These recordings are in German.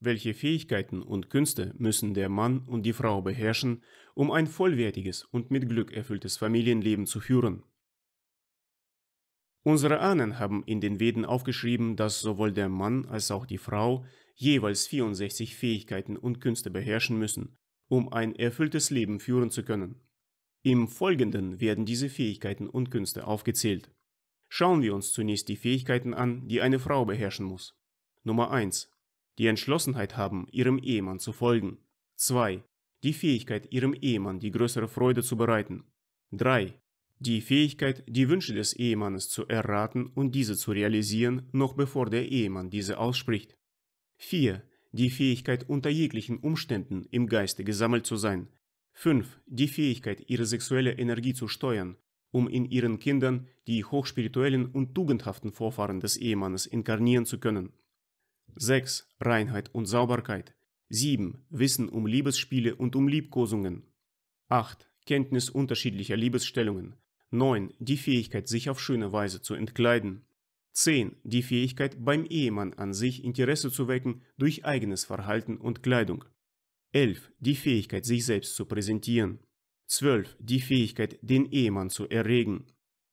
Welche Fähigkeiten und Künste müssen der Mann und die Frau beherrschen, um ein vollwertiges und mit Glück erfülltes Familienleben zu führen? Unsere Ahnen haben in den Veden aufgeschrieben, dass sowohl der Mann als auch die Frau jeweils 64 Fähigkeiten und Künste beherrschen müssen, um ein erfülltes Leben führen zu können. Im Folgenden werden diese Fähigkeiten und Künste aufgezählt. Schauen wir uns zunächst die Fähigkeiten an, die eine Frau beherrschen muss. Nummer 1 die Entschlossenheit haben, ihrem Ehemann zu folgen. 2. Die Fähigkeit, ihrem Ehemann die größere Freude zu bereiten. 3. Die Fähigkeit, die Wünsche des Ehemannes zu erraten und diese zu realisieren, noch bevor der Ehemann diese ausspricht. 4. Die Fähigkeit, unter jeglichen Umständen im Geiste gesammelt zu sein. 5. Die Fähigkeit, ihre sexuelle Energie zu steuern, um in ihren Kindern die hochspirituellen und tugendhaften Vorfahren des Ehemannes inkarnieren zu können. 6. Reinheit und Sauberkeit. 7. Wissen um Liebesspiele und um Liebkosungen. 8. Kenntnis unterschiedlicher Liebesstellungen. 9. Die Fähigkeit, sich auf schöne Weise zu entkleiden. 10. Die Fähigkeit, beim Ehemann an sich Interesse zu wecken durch eigenes Verhalten und Kleidung. 11. Die Fähigkeit, sich selbst zu präsentieren. 12. Die Fähigkeit, den Ehemann zu erregen.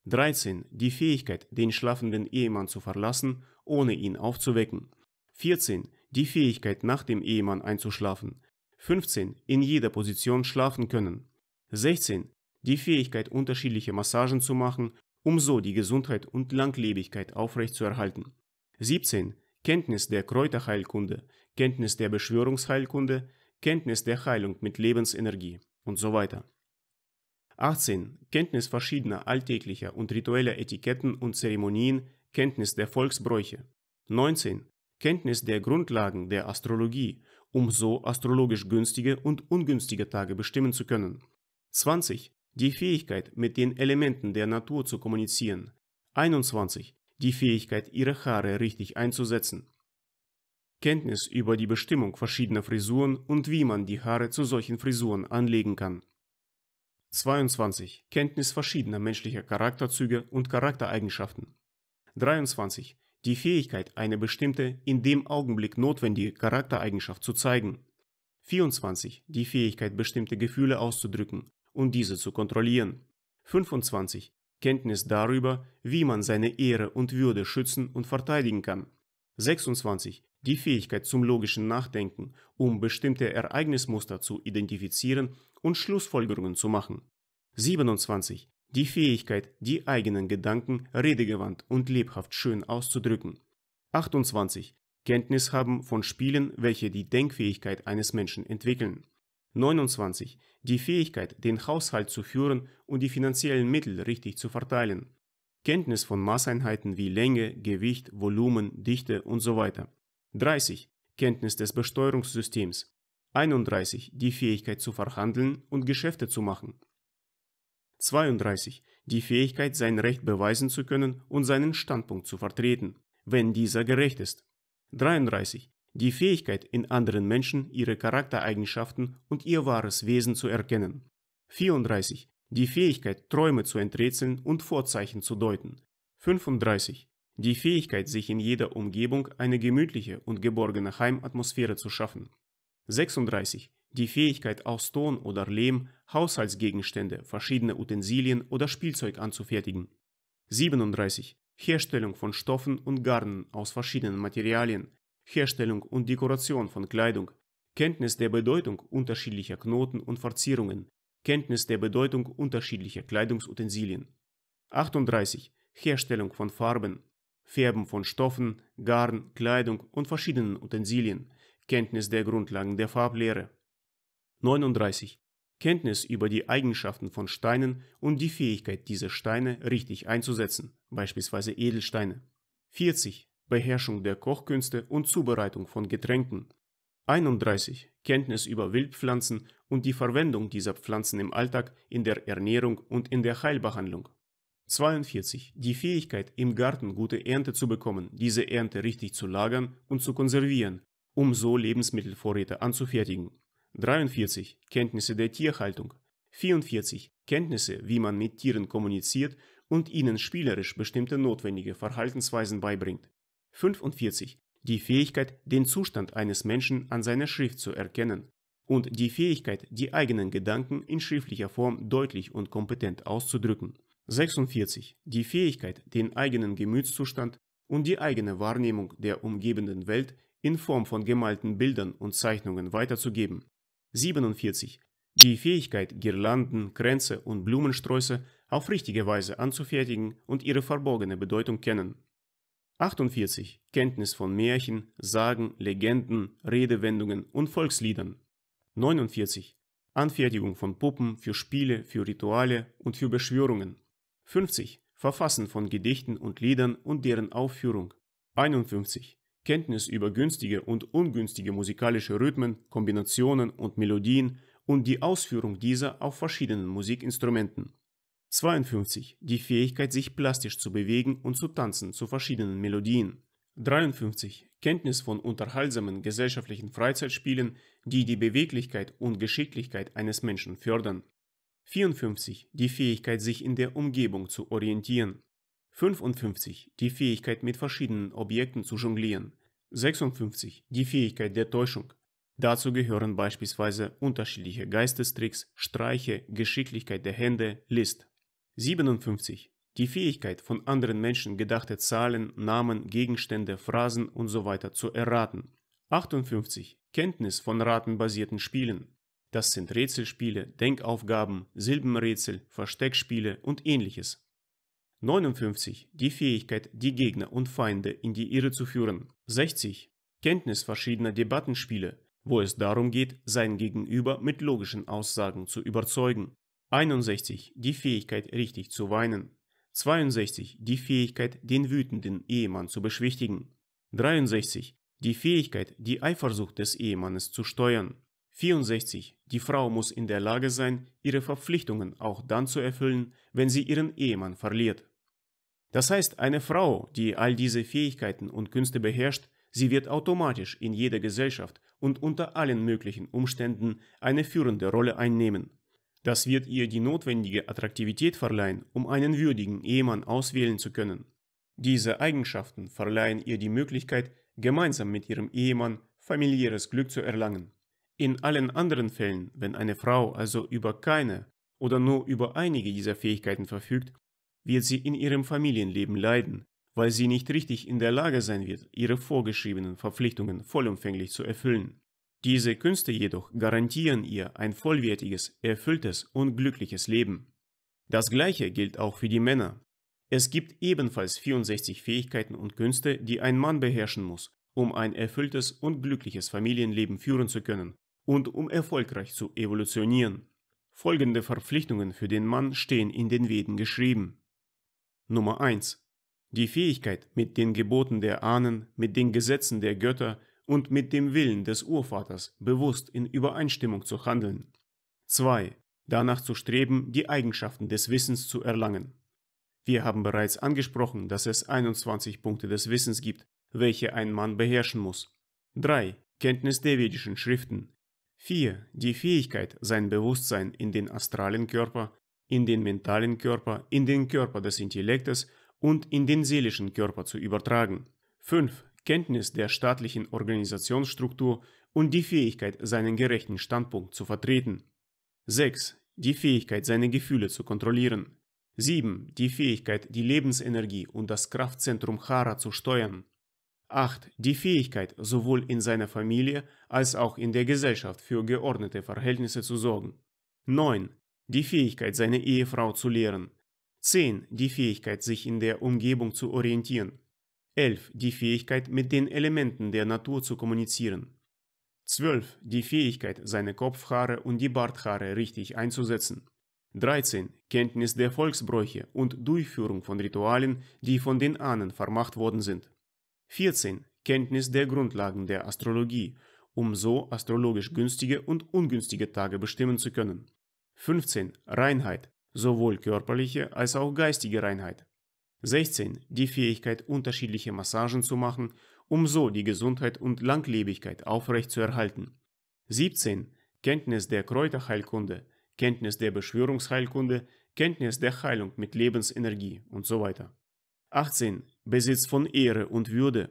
13. Die Fähigkeit, den schlafenden Ehemann zu verlassen, ohne ihn aufzuwecken. 14. Die Fähigkeit, nach dem Ehemann einzuschlafen. 15. In jeder Position schlafen können. 16. Die Fähigkeit, unterschiedliche Massagen zu machen, um so die Gesundheit und Langlebigkeit aufrechtzuerhalten. 17. Kenntnis der Kräuterheilkunde, Kenntnis der Beschwörungsheilkunde, Kenntnis der Heilung mit Lebensenergie und so weiter. 18. Kenntnis verschiedener alltäglicher und ritueller Etiketten und Zeremonien, Kenntnis der Volksbräuche. 19. Kenntnis der Grundlagen der Astrologie, um so astrologisch günstige und ungünstige Tage bestimmen zu können. 20. Die Fähigkeit, mit den Elementen der Natur zu kommunizieren. 21. Die Fähigkeit, ihre Haare richtig einzusetzen. Kenntnis über die Bestimmung verschiedener Frisuren und wie man die Haare zu solchen Frisuren anlegen kann. 22. Kenntnis verschiedener menschlicher Charakterzüge und Charaktereigenschaften. 23 die Fähigkeit, eine bestimmte, in dem Augenblick notwendige Charaktereigenschaft zu zeigen. 24. Die Fähigkeit, bestimmte Gefühle auszudrücken und diese zu kontrollieren. 25. Kenntnis darüber, wie man seine Ehre und Würde schützen und verteidigen kann. 26. Die Fähigkeit zum logischen Nachdenken, um bestimmte Ereignismuster zu identifizieren und Schlussfolgerungen zu machen. 27 die Fähigkeit, die eigenen Gedanken redegewandt und lebhaft schön auszudrücken. 28. Kenntnis haben von Spielen, welche die Denkfähigkeit eines Menschen entwickeln. 29. Die Fähigkeit, den Haushalt zu führen und die finanziellen Mittel richtig zu verteilen. Kenntnis von Maßeinheiten wie Länge, Gewicht, Volumen, Dichte und so weiter. 30. Kenntnis des Besteuerungssystems. 31. Die Fähigkeit zu verhandeln und Geschäfte zu machen. 32. Die Fähigkeit, sein Recht beweisen zu können und seinen Standpunkt zu vertreten, wenn dieser gerecht ist. 33. Die Fähigkeit, in anderen Menschen ihre Charaktereigenschaften und ihr wahres Wesen zu erkennen. 34. Die Fähigkeit, Träume zu enträtseln und Vorzeichen zu deuten. 35. Die Fähigkeit, sich in jeder Umgebung eine gemütliche und geborgene Heimatmosphäre zu schaffen. 36. Die Fähigkeit aus Ton oder Lehm Haushaltsgegenstände, verschiedene Utensilien oder Spielzeug anzufertigen. 37. Herstellung von Stoffen und Garnen aus verschiedenen Materialien, Herstellung und Dekoration von Kleidung, Kenntnis der Bedeutung unterschiedlicher Knoten und Verzierungen, Kenntnis der Bedeutung unterschiedlicher Kleidungsutensilien. 38. Herstellung von Farben, Färben von Stoffen, Garn, Kleidung und verschiedenen Utensilien, Kenntnis der Grundlagen der Farblehre. 39. Kenntnis über die Eigenschaften von Steinen und die Fähigkeit, diese Steine richtig einzusetzen, beispielsweise Edelsteine. 40. Beherrschung der Kochkünste und Zubereitung von Getränken. 31. Kenntnis über Wildpflanzen und die Verwendung dieser Pflanzen im Alltag, in der Ernährung und in der Heilbehandlung. 42. Die Fähigkeit, im Garten gute Ernte zu bekommen, diese Ernte richtig zu lagern und zu konservieren, um so Lebensmittelvorräte anzufertigen. 43. Kenntnisse der Tierhaltung. 44. Kenntnisse, wie man mit Tieren kommuniziert und ihnen spielerisch bestimmte notwendige Verhaltensweisen beibringt. 45. Die Fähigkeit, den Zustand eines Menschen an seiner Schrift zu erkennen und die Fähigkeit, die eigenen Gedanken in schriftlicher Form deutlich und kompetent auszudrücken. 46. Die Fähigkeit, den eigenen Gemütszustand und die eigene Wahrnehmung der umgebenden Welt in Form von gemalten Bildern und Zeichnungen weiterzugeben. 47. Die Fähigkeit, Girlanden, Kränze und Blumensträuße auf richtige Weise anzufertigen und ihre verborgene Bedeutung kennen. 48. Kenntnis von Märchen, Sagen, Legenden, Redewendungen und Volksliedern. 49. Anfertigung von Puppen für Spiele, für Rituale und für Beschwörungen. 50. Verfassen von Gedichten und Liedern und deren Aufführung. 51. Kenntnis über günstige und ungünstige musikalische Rhythmen, Kombinationen und Melodien und die Ausführung dieser auf verschiedenen Musikinstrumenten. 52. Die Fähigkeit, sich plastisch zu bewegen und zu tanzen zu verschiedenen Melodien. 53. Kenntnis von unterhaltsamen gesellschaftlichen Freizeitspielen, die die Beweglichkeit und Geschicklichkeit eines Menschen fördern. 54. Die Fähigkeit, sich in der Umgebung zu orientieren. 55. Die Fähigkeit, mit verschiedenen Objekten zu jonglieren. 56. Die Fähigkeit der Täuschung. Dazu gehören beispielsweise unterschiedliche Geistestricks, Streiche, Geschicklichkeit der Hände, List. 57. Die Fähigkeit, von anderen Menschen gedachte Zahlen, Namen, Gegenstände, Phrasen usw. So zu erraten. 58. Kenntnis von ratenbasierten Spielen. Das sind Rätselspiele, Denkaufgaben, Silbenrätsel, Versteckspiele und ähnliches. 59. Die Fähigkeit, die Gegner und Feinde in die Irre zu führen. 60. Kenntnis verschiedener Debattenspiele, wo es darum geht, sein Gegenüber mit logischen Aussagen zu überzeugen. 61. Die Fähigkeit, richtig zu weinen. 62. Die Fähigkeit, den wütenden Ehemann zu beschwichtigen. 63. Die Fähigkeit, die Eifersucht des Ehemannes zu steuern. 64. Die Frau muss in der Lage sein, ihre Verpflichtungen auch dann zu erfüllen, wenn sie ihren Ehemann verliert. Das heißt, eine Frau, die all diese Fähigkeiten und Künste beherrscht, sie wird automatisch in jeder Gesellschaft und unter allen möglichen Umständen eine führende Rolle einnehmen. Das wird ihr die notwendige Attraktivität verleihen, um einen würdigen Ehemann auswählen zu können. Diese Eigenschaften verleihen ihr die Möglichkeit, gemeinsam mit ihrem Ehemann familiäres Glück zu erlangen. In allen anderen Fällen, wenn eine Frau also über keine oder nur über einige dieser Fähigkeiten verfügt, wird sie in ihrem Familienleben leiden, weil sie nicht richtig in der Lage sein wird, ihre vorgeschriebenen Verpflichtungen vollumfänglich zu erfüllen. Diese Künste jedoch garantieren ihr ein vollwertiges, erfülltes und glückliches Leben. Das gleiche gilt auch für die Männer. Es gibt ebenfalls 64 Fähigkeiten und Künste, die ein Mann beherrschen muss, um ein erfülltes und glückliches Familienleben führen zu können und um erfolgreich zu evolutionieren. Folgende Verpflichtungen für den Mann stehen in den Veden geschrieben. Nummer 1. Die Fähigkeit, mit den Geboten der Ahnen, mit den Gesetzen der Götter und mit dem Willen des Urvaters bewusst in Übereinstimmung zu handeln. 2. Danach zu streben, die Eigenschaften des Wissens zu erlangen. Wir haben bereits angesprochen, dass es 21 Punkte des Wissens gibt, welche ein Mann beherrschen muss. 3. Kenntnis der vedischen Schriften. 4. Die Fähigkeit, sein Bewusstsein in den astralen Körper in den mentalen Körper, in den Körper des Intellektes und in den seelischen Körper zu übertragen. 5. Kenntnis der staatlichen Organisationsstruktur und die Fähigkeit, seinen gerechten Standpunkt zu vertreten. 6. Die Fähigkeit, seine Gefühle zu kontrollieren. 7. Die Fähigkeit, die Lebensenergie und das Kraftzentrum Chara zu steuern. 8. Die Fähigkeit, sowohl in seiner Familie als auch in der Gesellschaft für geordnete Verhältnisse zu sorgen. 9. Die Fähigkeit, seine Ehefrau zu lehren. 10. Die Fähigkeit, sich in der Umgebung zu orientieren. 11. Die Fähigkeit, mit den Elementen der Natur zu kommunizieren. 12. Die Fähigkeit, seine Kopfhaare und die Barthaare richtig einzusetzen. 13. Kenntnis der Volksbräuche und Durchführung von Ritualen, die von den Ahnen vermacht worden sind. 14. Kenntnis der Grundlagen der Astrologie, um so astrologisch günstige und ungünstige Tage bestimmen zu können. 15. Reinheit, sowohl körperliche als auch geistige Reinheit. 16. Die Fähigkeit, unterschiedliche Massagen zu machen, um so die Gesundheit und Langlebigkeit aufrecht zu erhalten. 17. Kenntnis der Kräuterheilkunde, Kenntnis der Beschwörungsheilkunde, Kenntnis der Heilung mit Lebensenergie und so weiter. 18. Besitz von Ehre und Würde.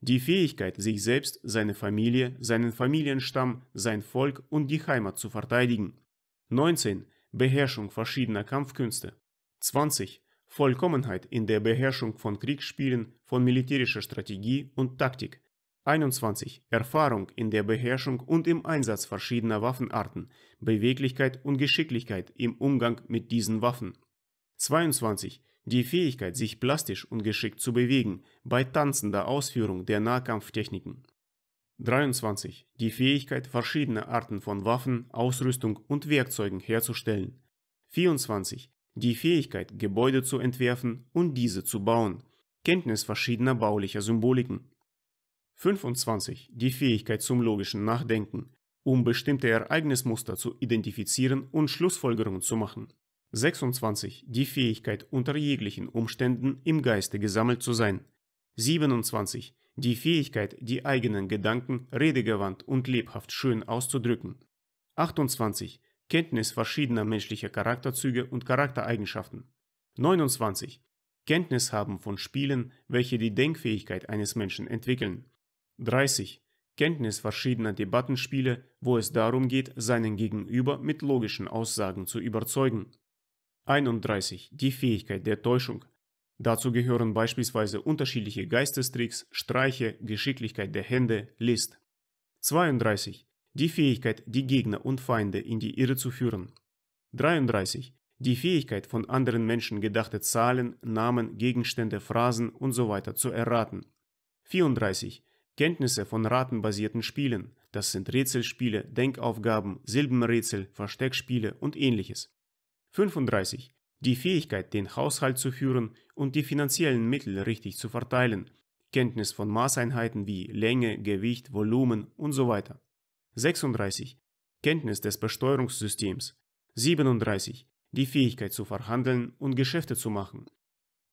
Die Fähigkeit, sich selbst, seine Familie, seinen Familienstamm, sein Volk und die Heimat zu verteidigen 19. Beherrschung verschiedener Kampfkünste. 20. Vollkommenheit in der Beherrschung von Kriegsspielen, von militärischer Strategie und Taktik. 21. Erfahrung in der Beherrschung und im Einsatz verschiedener Waffenarten, Beweglichkeit und Geschicklichkeit im Umgang mit diesen Waffen. 22. Die Fähigkeit, sich plastisch und geschickt zu bewegen bei tanzender Ausführung der Nahkampftechniken. 23. Die Fähigkeit, verschiedene Arten von Waffen, Ausrüstung und Werkzeugen herzustellen. 24. Die Fähigkeit, Gebäude zu entwerfen und diese zu bauen. Kenntnis verschiedener baulicher Symboliken. 25. Die Fähigkeit zum logischen Nachdenken, um bestimmte Ereignismuster zu identifizieren und Schlussfolgerungen zu machen. 26. Die Fähigkeit, unter jeglichen Umständen im Geiste gesammelt zu sein. 27 die Fähigkeit, die eigenen Gedanken redegewandt und lebhaft schön auszudrücken. 28. Kenntnis verschiedener menschlicher Charakterzüge und Charaktereigenschaften. 29. Kenntnis haben von Spielen, welche die Denkfähigkeit eines Menschen entwickeln. 30. Kenntnis verschiedener Debattenspiele, wo es darum geht, seinen Gegenüber mit logischen Aussagen zu überzeugen. 31. Die Fähigkeit der Täuschung, Dazu gehören beispielsweise unterschiedliche Geistestricks, Streiche, Geschicklichkeit der Hände, List. 32. Die Fähigkeit, die Gegner und Feinde in die Irre zu führen. 33. Die Fähigkeit, von anderen Menschen gedachte Zahlen, Namen, Gegenstände, Phrasen usw. So zu erraten. 34. Kenntnisse von ratenbasierten Spielen. Das sind Rätselspiele, Denkaufgaben, Silbenrätsel, Versteckspiele und ähnliches. 35. Die Fähigkeit, den Haushalt zu führen und die finanziellen Mittel richtig zu verteilen, Kenntnis von Maßeinheiten wie Länge, Gewicht, Volumen und so weiter. 36. Kenntnis des Besteuerungssystems. 37. Die Fähigkeit zu verhandeln und Geschäfte zu machen.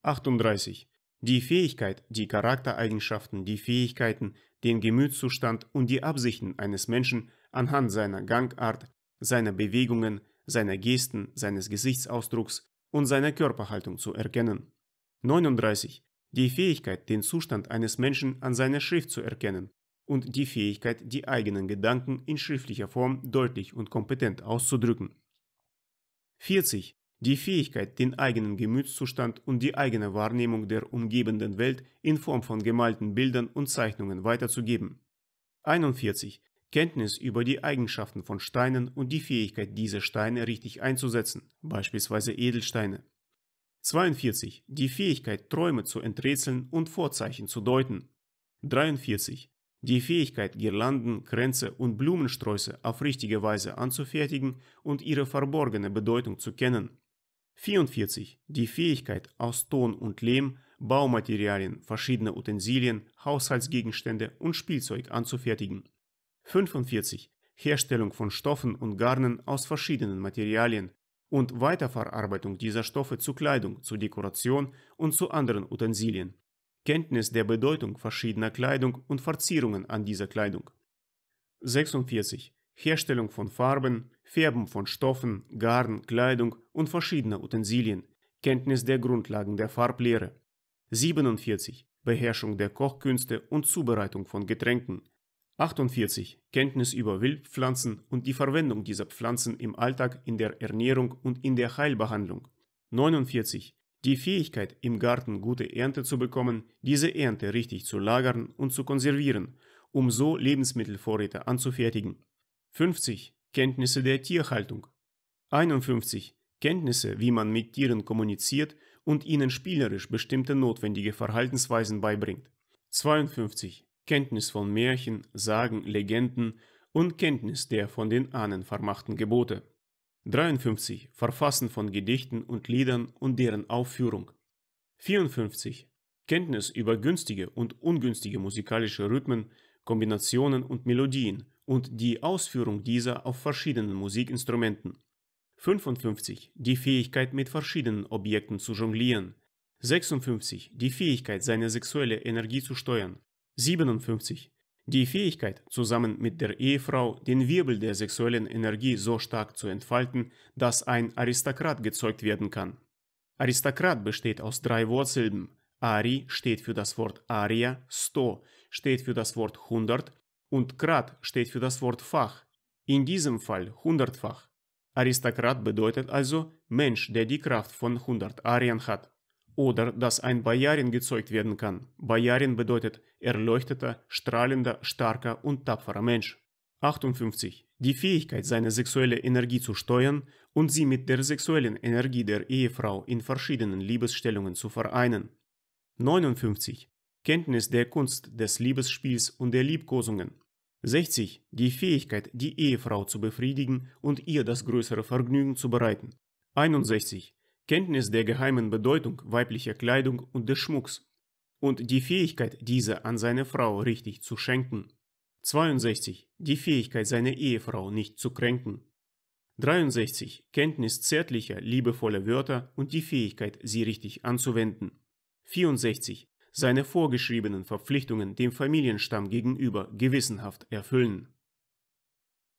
38. Die Fähigkeit, die Charaktereigenschaften, die Fähigkeiten, den Gemütszustand und die Absichten eines Menschen anhand seiner Gangart, seiner Bewegungen, seiner Gesten, seines Gesichtsausdrucks, und seiner Körperhaltung zu erkennen. 39. Die Fähigkeit, den Zustand eines Menschen an seiner Schrift zu erkennen und die Fähigkeit, die eigenen Gedanken in schriftlicher Form deutlich und kompetent auszudrücken. 40. Die Fähigkeit, den eigenen Gemütszustand und die eigene Wahrnehmung der umgebenden Welt in Form von gemalten Bildern und Zeichnungen weiterzugeben. 41. Kenntnis über die Eigenschaften von Steinen und die Fähigkeit, diese Steine richtig einzusetzen, beispielsweise Edelsteine. 42. Die Fähigkeit, Träume zu enträtseln und Vorzeichen zu deuten. 43. Die Fähigkeit, Girlanden, Kränze und Blumensträuße auf richtige Weise anzufertigen und ihre verborgene Bedeutung zu kennen. 44. Die Fähigkeit, aus Ton und Lehm Baumaterialien, verschiedene Utensilien, Haushaltsgegenstände und Spielzeug anzufertigen. 45. Herstellung von Stoffen und Garnen aus verschiedenen Materialien und Weiterverarbeitung dieser Stoffe zu Kleidung, zu Dekoration und zu anderen Utensilien. Kenntnis der Bedeutung verschiedener Kleidung und Verzierungen an dieser Kleidung. 46. Herstellung von Farben, Färben von Stoffen, Garn, Kleidung und verschiedener Utensilien. Kenntnis der Grundlagen der Farblehre. 47. Beherrschung der Kochkünste und Zubereitung von Getränken. 48. Kenntnis über Wildpflanzen und die Verwendung dieser Pflanzen im Alltag in der Ernährung und in der Heilbehandlung. 49. Die Fähigkeit, im Garten gute Ernte zu bekommen, diese Ernte richtig zu lagern und zu konservieren, um so Lebensmittelvorräte anzufertigen. 50. Kenntnisse der Tierhaltung. 51. Kenntnisse, wie man mit Tieren kommuniziert und ihnen spielerisch bestimmte notwendige Verhaltensweisen beibringt. 52. Kenntnis von Märchen, Sagen, Legenden und Kenntnis der von den Ahnen vermachten Gebote. 53. Verfassen von Gedichten und Liedern und deren Aufführung. 54. Kenntnis über günstige und ungünstige musikalische Rhythmen, Kombinationen und Melodien und die Ausführung dieser auf verschiedenen Musikinstrumenten. 55. Die Fähigkeit, mit verschiedenen Objekten zu jonglieren. 56. Die Fähigkeit, seine sexuelle Energie zu steuern. 57. Die Fähigkeit, zusammen mit der Ehefrau den Wirbel der sexuellen Energie so stark zu entfalten, dass ein Aristokrat gezeugt werden kann. Aristokrat besteht aus drei Wortsilben. Ari steht für das Wort Aria, Sto steht für das Wort 100 und Krat steht für das Wort Fach, in diesem Fall hundertfach. Aristokrat bedeutet also Mensch, der die Kraft von 100 Arien hat oder dass ein Bojarin gezeugt werden kann. Bojarin bedeutet erleuchteter, strahlender, starker und tapferer Mensch. 58. Die Fähigkeit, seine sexuelle Energie zu steuern und sie mit der sexuellen Energie der Ehefrau in verschiedenen Liebesstellungen zu vereinen. 59. Kenntnis der Kunst des Liebesspiels und der Liebkosungen. 60. Die Fähigkeit, die Ehefrau zu befriedigen und ihr das größere Vergnügen zu bereiten. 61. Kenntnis der geheimen Bedeutung weiblicher Kleidung und des Schmucks und die Fähigkeit, diese an seine Frau richtig zu schenken. 62. Die Fähigkeit, seine Ehefrau nicht zu kränken. 63. Kenntnis zärtlicher, liebevoller Wörter und die Fähigkeit, sie richtig anzuwenden. 64. Seine vorgeschriebenen Verpflichtungen dem Familienstamm gegenüber gewissenhaft erfüllen.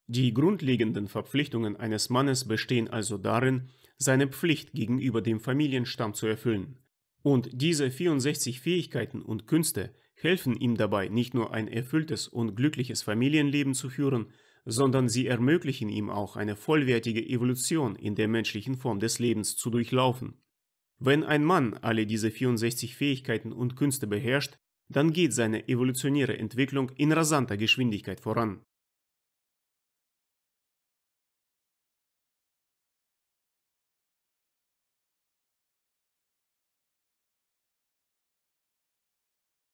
Die grundlegenden Verpflichtungen eines Mannes bestehen also darin, seine Pflicht gegenüber dem Familienstamm zu erfüllen. Und diese 64 Fähigkeiten und Künste helfen ihm dabei, nicht nur ein erfülltes und glückliches Familienleben zu führen, sondern sie ermöglichen ihm auch eine vollwertige Evolution in der menschlichen Form des Lebens zu durchlaufen. Wenn ein Mann alle diese 64 Fähigkeiten und Künste beherrscht, dann geht seine evolutionäre Entwicklung in rasanter Geschwindigkeit voran.